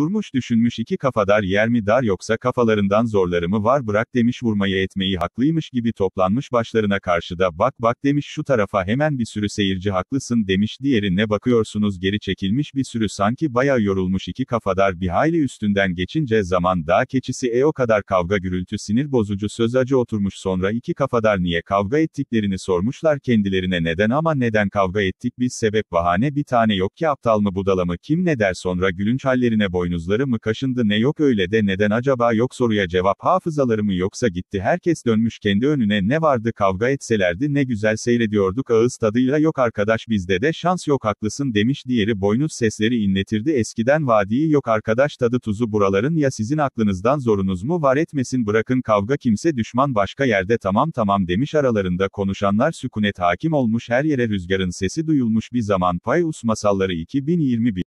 Durmuş düşünmüş iki kafadar yer mi dar yoksa kafalarından zorları mı var bırak demiş vurmayı etmeyi haklıymış gibi toplanmış başlarına karşıda bak bak demiş şu tarafa hemen bir sürü seyirci haklısın demiş diğeri ne bakıyorsunuz geri çekilmiş bir sürü sanki baya yorulmuş iki kafadar bir hayli üstünden geçince zaman daha keçisi e o kadar kavga gürültü sinir bozucu söz acı oturmuş sonra iki kafadar niye kavga ettiklerini sormuşlar kendilerine neden ama neden kavga ettik biz sebep bahane bir tane yok ki aptal mı budala mı kim ne der sonra gülünç hallerine boyun boynuzları mı kaşındı ne yok öyle de neden acaba yok soruya cevap hafızaları mı yoksa gitti herkes dönmüş kendi önüne ne vardı kavga etselerdi ne güzel seyrediyorduk ağız tadıyla yok arkadaş bizde de şans yok haklısın demiş diğeri boynuz sesleri inletirdi eskiden vadiyi yok arkadaş tadı tuzu buraların ya sizin aklınızdan zorunuz mu var etmesin bırakın kavga kimse düşman başka yerde tamam tamam demiş aralarında konuşanlar sükunet hakim olmuş her yere rüzgarın sesi duyulmuş bir zaman pay us masalları 2021